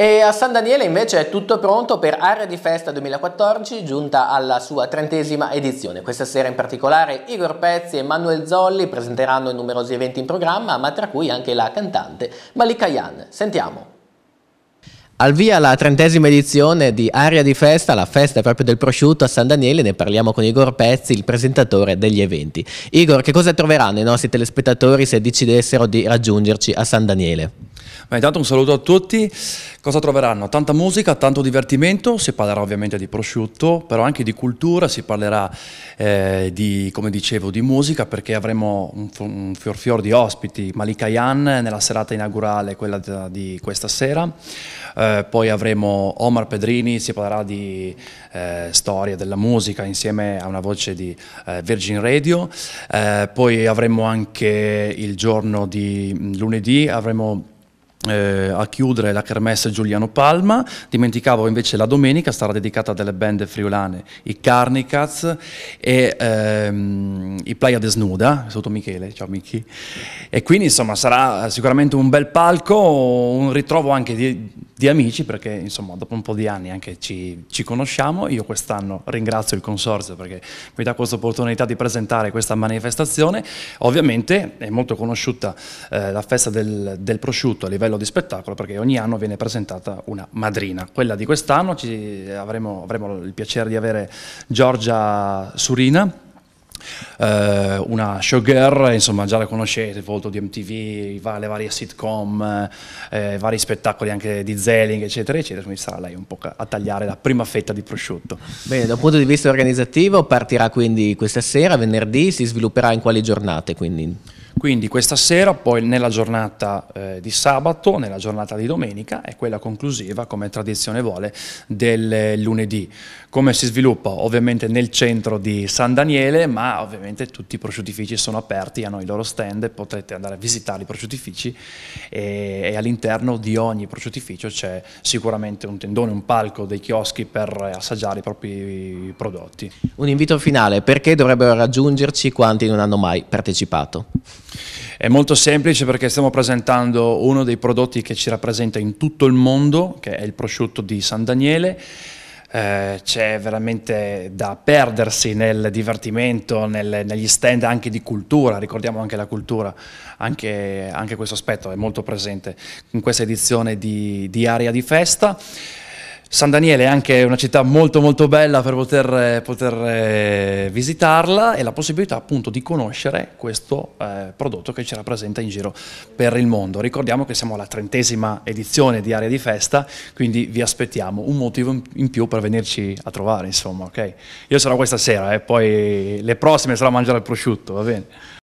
E a San Daniele invece è tutto pronto per Area di Festa 2014, giunta alla sua trentesima edizione. Questa sera in particolare Igor Pezzi e Manuel Zolli presenteranno numerosi eventi in programma, ma tra cui anche la cantante Malika Yan. Sentiamo. Al via la trentesima edizione di Aria di Festa, la festa proprio del prosciutto a San Daniele, ne parliamo con Igor Pezzi, il presentatore degli eventi. Igor, che cosa troveranno i nostri telespettatori se decidessero di raggiungerci a San Daniele? Beh, intanto un saluto a tutti. Cosa troveranno? Tanta musica, tanto divertimento, si parlerà ovviamente di prosciutto, però anche di cultura, si parlerà eh, di, come dicevo, di musica perché avremo un, un fior fior di ospiti, Malika Yan nella serata inaugurale, quella di, questa sera, eh, poi avremo Omar Pedrini, si parlerà di eh, storia della musica insieme a una voce di eh, Virgin Radio, eh, poi avremo anche il giorno di lunedì, avremo eh, a chiudere la Kermesse Giuliano Palma, dimenticavo invece la domenica sarà dedicata a delle band friulane, i Carnicats e ehm, i Playa Desnuda, sotto Michele, ciao Michi, e quindi insomma sarà sicuramente un bel palco, un ritrovo anche di, di amici perché insomma dopo un po' di anni anche ci, ci conosciamo, io quest'anno ringrazio il Consorzio perché mi dà questa opportunità di presentare questa manifestazione, ovviamente è molto conosciuta eh, la festa del, del prosciutto a livello di spettacolo perché ogni anno viene presentata una madrina. Quella di quest'anno avremo, avremo il piacere di avere Giorgia Surina, Uh, una showgirl, insomma già la conoscete, il volto di MTV, le varie sitcom, eh, eh, vari spettacoli anche di Zelling, eccetera, eccetera, quindi sarà lei un po' a tagliare la prima fetta di prosciutto. Bene, dal punto di vista organizzativo partirà quindi questa sera, venerdì, si svilupperà in quali giornate quindi? Quindi questa sera, poi nella giornata eh, di sabato, nella giornata di domenica, è quella conclusiva, come tradizione vuole, del lunedì. Come si sviluppa? Ovviamente nel centro di San Daniele, ma ovviamente tutti i prosciuttifici sono aperti, hanno i loro stand, potrete andare a visitare i prosciuttifici e, e all'interno di ogni prosciuttificio c'è sicuramente un tendone, un palco, dei chioschi per assaggiare i propri prodotti. Un invito finale, perché dovrebbero raggiungerci quanti non hanno mai partecipato? È molto semplice perché stiamo presentando uno dei prodotti che ci rappresenta in tutto il mondo, che è il prosciutto di San Daniele. Eh, c'è veramente da perdersi nel divertimento, nel, negli stand anche di cultura, ricordiamo anche la cultura, anche, anche questo aspetto è molto presente in questa edizione di, di Aria di Festa. San Daniele è anche una città molto molto bella per poter, eh, poter eh, visitarla e la possibilità appunto di conoscere questo eh, prodotto che ci rappresenta in giro per il mondo. Ricordiamo che siamo alla trentesima edizione di Area di Festa, quindi vi aspettiamo un motivo in più per venirci a trovare, insomma, ok? Io sarò questa sera e eh, poi le prossime sarò a mangiare il prosciutto, va bene?